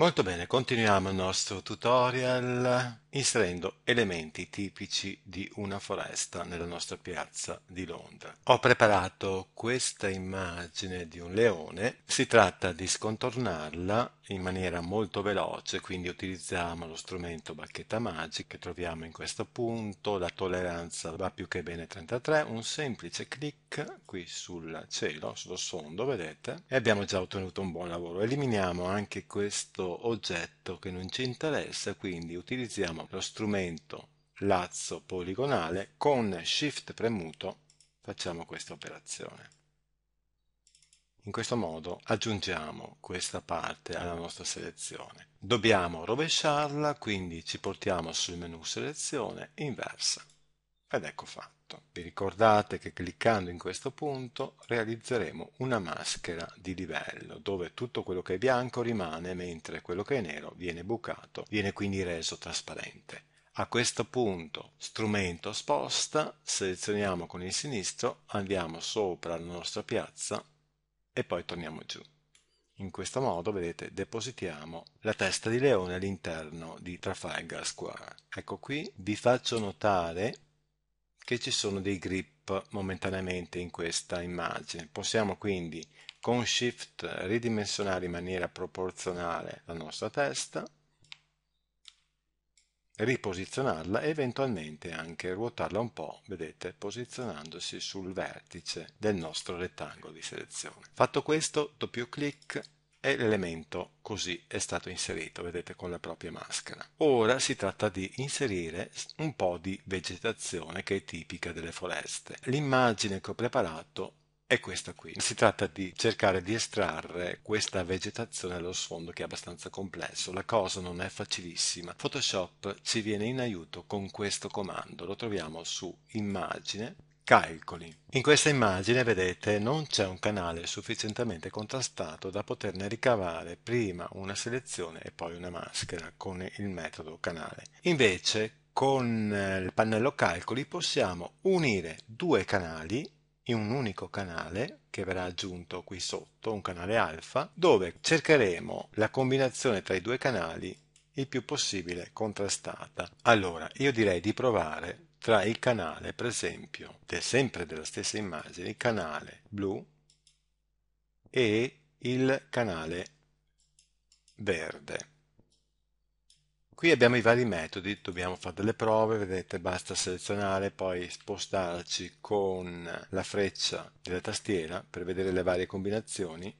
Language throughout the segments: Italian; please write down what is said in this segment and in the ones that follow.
Molto bene, continuiamo il nostro tutorial inserendo elementi tipici di una foresta nella nostra piazza di Londra. Ho preparato questa immagine di un leone, si tratta di scontornarla in maniera molto veloce, quindi utilizziamo lo strumento bacchetta magica che troviamo in questo punto, la tolleranza va più che bene 33, un semplice clic qui sul cielo, sullo sfondo, vedete, e abbiamo già ottenuto un buon lavoro. Eliminiamo anche questo oggetto che non ci interessa, quindi utilizziamo lo strumento lazzo poligonale con Shift premuto facciamo questa operazione. In questo modo aggiungiamo questa parte alla nostra selezione. Dobbiamo rovesciarla, quindi ci portiamo sul menu selezione inversa ed ecco fatto fatto. Certo, vi ricordate che cliccando in questo punto realizzeremo una maschera di livello dove tutto quello che è bianco rimane mentre quello che è nero viene bucato, viene quindi reso trasparente. A questo punto strumento sposta, selezioniamo con il sinistro, andiamo sopra la nostra piazza e poi torniamo giù. In questo modo, vedete, depositiamo la testa di leone all'interno di Trafalgar Square. Ecco qui, vi faccio notare che ci sono dei grip momentaneamente in questa immagine. Possiamo quindi con Shift ridimensionare in maniera proporzionale la nostra testa, riposizionarla e eventualmente anche ruotarla un po', vedete, posizionandosi sul vertice del nostro rettangolo di selezione. Fatto questo, doppio clic e l'elemento così è stato inserito, vedete, con la propria maschera. Ora si tratta di inserire un po' di vegetazione che è tipica delle foreste. L'immagine che ho preparato è questa qui. Si tratta di cercare di estrarre questa vegetazione dallo sfondo che è abbastanza complesso. La cosa non è facilissima. Photoshop ci viene in aiuto con questo comando. Lo troviamo su immagine, Calcoli. In questa immagine vedete non c'è un canale sufficientemente contrastato da poterne ricavare prima una selezione e poi una maschera con il metodo canale. Invece con eh, il pannello calcoli possiamo unire due canali in un unico canale che verrà aggiunto qui sotto, un canale alfa, dove cercheremo la combinazione tra i due canali il più possibile contrastata. Allora, io direi di provare tra il canale, per esempio, sempre della stessa immagine, il canale blu e il canale verde. Qui abbiamo i vari metodi, dobbiamo fare delle prove, vedete basta selezionare, poi spostarci con la freccia della tastiera per vedere le varie combinazioni.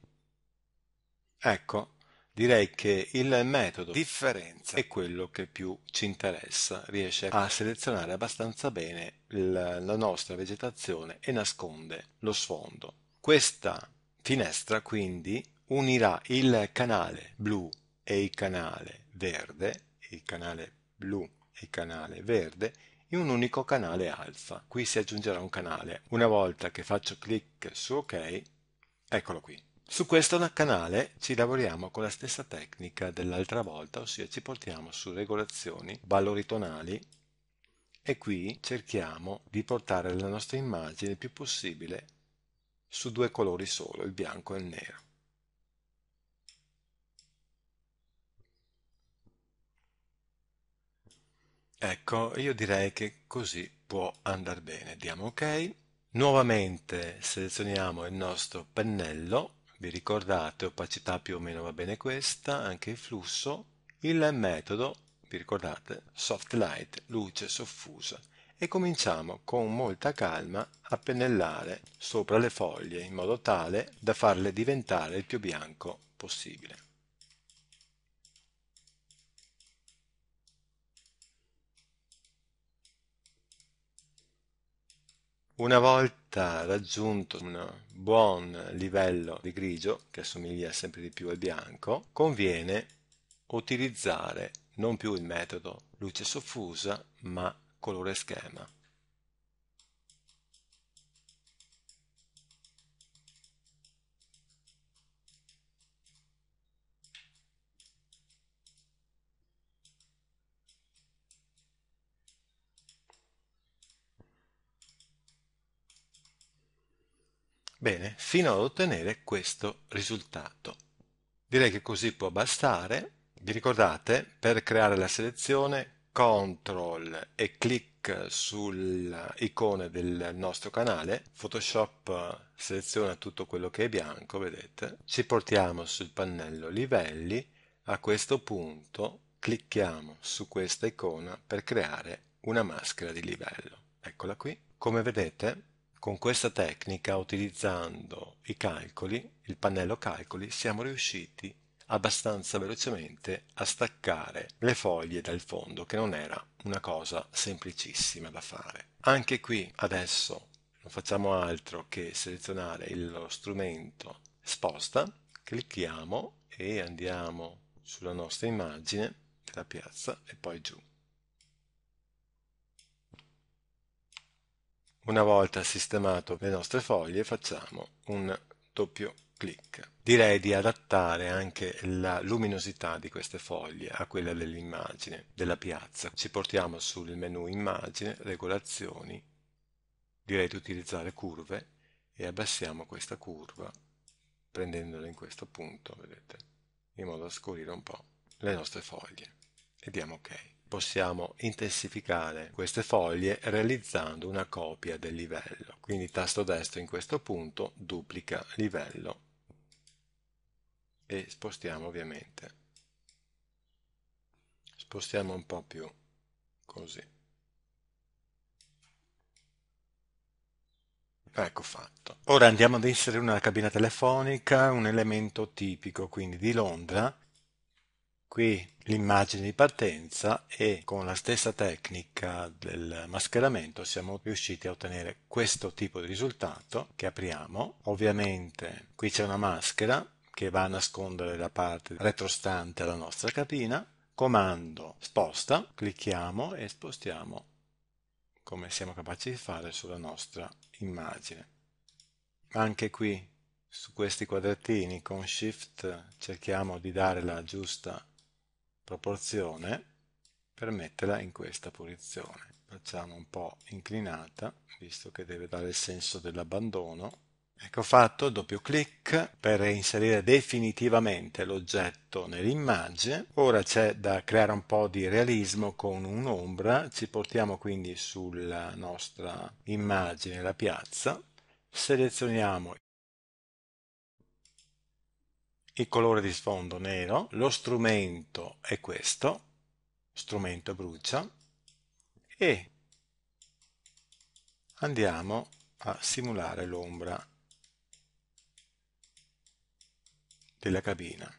Ecco, Direi che il metodo differenza è quello che più ci interessa, riesce a selezionare abbastanza bene la nostra vegetazione e nasconde lo sfondo. Questa finestra quindi unirà il canale blu e il canale verde, il canale blu e il canale verde, in un unico canale alfa. Qui si aggiungerà un canale. Una volta che faccio clic su ok, eccolo qui. Su questo canale ci lavoriamo con la stessa tecnica dell'altra volta, ossia ci portiamo su regolazioni, valori tonali e qui cerchiamo di portare la nostra immagine il più possibile su due colori solo, il bianco e il nero. Ecco, io direi che così può andare bene. Diamo ok. Nuovamente selezioniamo il nostro pennello vi ricordate opacità più o meno va bene questa, anche il flusso, il metodo, vi ricordate, soft light, luce soffusa e cominciamo con molta calma a pennellare sopra le foglie in modo tale da farle diventare il più bianco possibile. Una volta raggiunto un buon livello di grigio, che assomiglia sempre di più al bianco, conviene utilizzare non più il metodo luce soffusa, ma colore schema. Bene, fino ad ottenere questo risultato. Direi che così può bastare. Vi ricordate, per creare la selezione, CTRL e clic sull'icona del nostro canale, Photoshop seleziona tutto quello che è bianco, vedete, ci portiamo sul pannello livelli, a questo punto clicchiamo su questa icona per creare una maschera di livello. Eccola qui. Come vedete con questa tecnica, utilizzando i calcoli, il pannello calcoli, siamo riusciti abbastanza velocemente a staccare le foglie dal fondo, che non era una cosa semplicissima da fare. Anche qui adesso non facciamo altro che selezionare lo strumento sposta, clicchiamo e andiamo sulla nostra immagine della piazza e poi giù. Una volta sistemato le nostre foglie facciamo un doppio clic. Direi di adattare anche la luminosità di queste foglie a quella dell'immagine, della piazza. Ci portiamo sul menu immagine, regolazioni, direi di utilizzare curve e abbassiamo questa curva prendendola in questo punto, vedete, in modo da scorrire un po' le nostre foglie e diamo ok possiamo intensificare queste foglie realizzando una copia del livello. Quindi tasto destro in questo punto duplica livello e spostiamo ovviamente. Spostiamo un po' più così. Ecco fatto. Ora andiamo ad inserire una cabina telefonica, un elemento tipico quindi di Londra Qui l'immagine di partenza e con la stessa tecnica del mascheramento siamo riusciti a ottenere questo tipo di risultato che apriamo. Ovviamente qui c'è una maschera che va a nascondere la parte retrostante alla nostra cabina. Comando sposta, clicchiamo e spostiamo come siamo capaci di fare sulla nostra immagine. Anche qui su questi quadratini con Shift cerchiamo di dare la giusta proporzione per metterla in questa posizione. Facciamo un po' inclinata, visto che deve dare il senso dell'abbandono. Ecco fatto, doppio clic per inserire definitivamente l'oggetto nell'immagine. Ora c'è da creare un po' di realismo con un'ombra, ci portiamo quindi sulla nostra immagine, la piazza, selezioniamo il colore di sfondo nero, lo strumento è questo, strumento brucia, e andiamo a simulare l'ombra della cabina.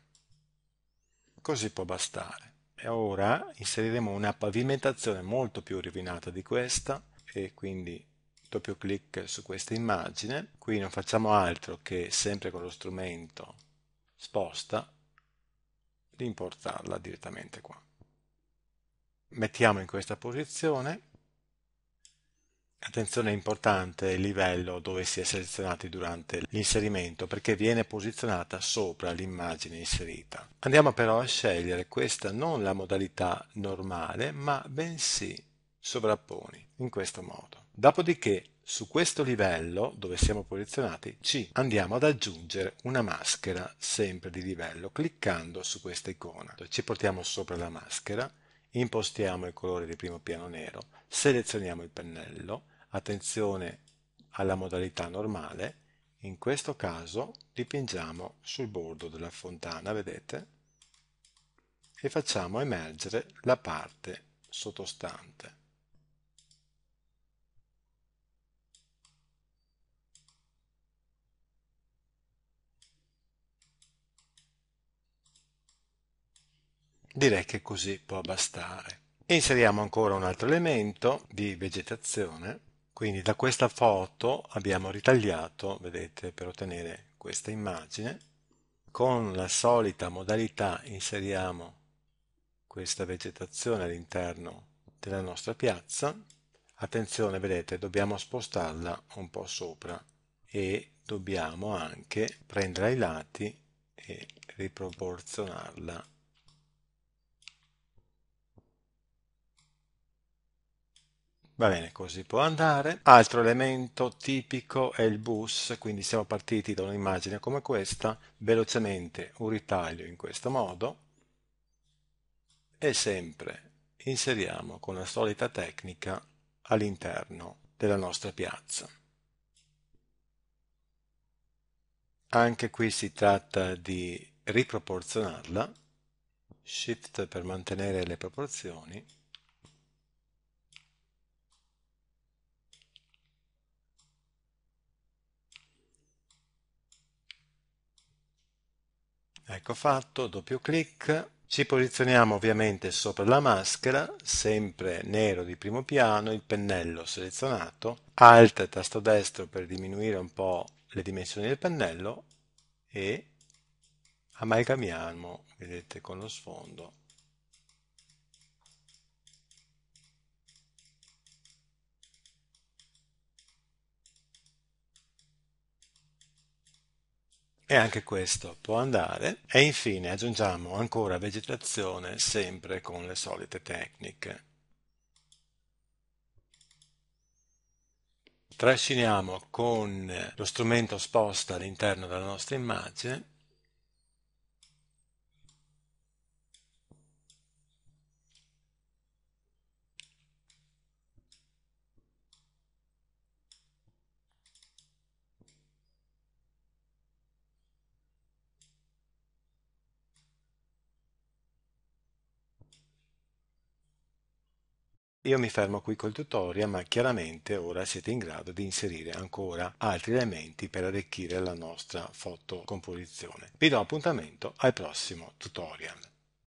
Così può bastare. E ora inseriremo una pavimentazione molto più rovinata di questa e quindi doppio clic su questa immagine. Qui non facciamo altro che sempre con lo strumento sposta di importarla direttamente qua. Mettiamo in questa posizione, attenzione è importante il livello dove si è selezionati durante l'inserimento perché viene posizionata sopra l'immagine inserita. Andiamo però a scegliere questa non la modalità normale ma bensì sovrapponi in questo modo. Dopodiché su questo livello, dove siamo posizionati, ci andiamo ad aggiungere una maschera sempre di livello cliccando su questa icona. Ci portiamo sopra la maschera, impostiamo il colore di primo piano nero, selezioniamo il pennello, attenzione alla modalità normale, in questo caso dipingiamo sul bordo della fontana, vedete? E facciamo emergere la parte sottostante. Direi che così può bastare. Inseriamo ancora un altro elemento di vegetazione, quindi da questa foto abbiamo ritagliato, vedete, per ottenere questa immagine. Con la solita modalità inseriamo questa vegetazione all'interno della nostra piazza. Attenzione, vedete, dobbiamo spostarla un po' sopra e dobbiamo anche prendere ai lati e riproporzionarla Va bene, così può andare. Altro elemento tipico è il bus, quindi siamo partiti da un'immagine come questa, velocemente un ritaglio in questo modo e sempre inseriamo con la solita tecnica all'interno della nostra piazza. Anche qui si tratta di riproporzionarla, Shift per mantenere le proporzioni Ecco fatto, doppio clic, ci posizioniamo ovviamente sopra la maschera, sempre nero di primo piano, il pennello selezionato, Alt tasto destro per diminuire un po' le dimensioni del pennello e amalgamiamo, vedete, con lo sfondo e anche questo può andare e infine aggiungiamo ancora vegetazione sempre con le solite tecniche. Trasciniamo con lo strumento sposta all'interno della nostra immagine Io mi fermo qui col tutorial ma chiaramente ora siete in grado di inserire ancora altri elementi per arricchire la nostra fotocomposizione. Vi do appuntamento al prossimo tutorial.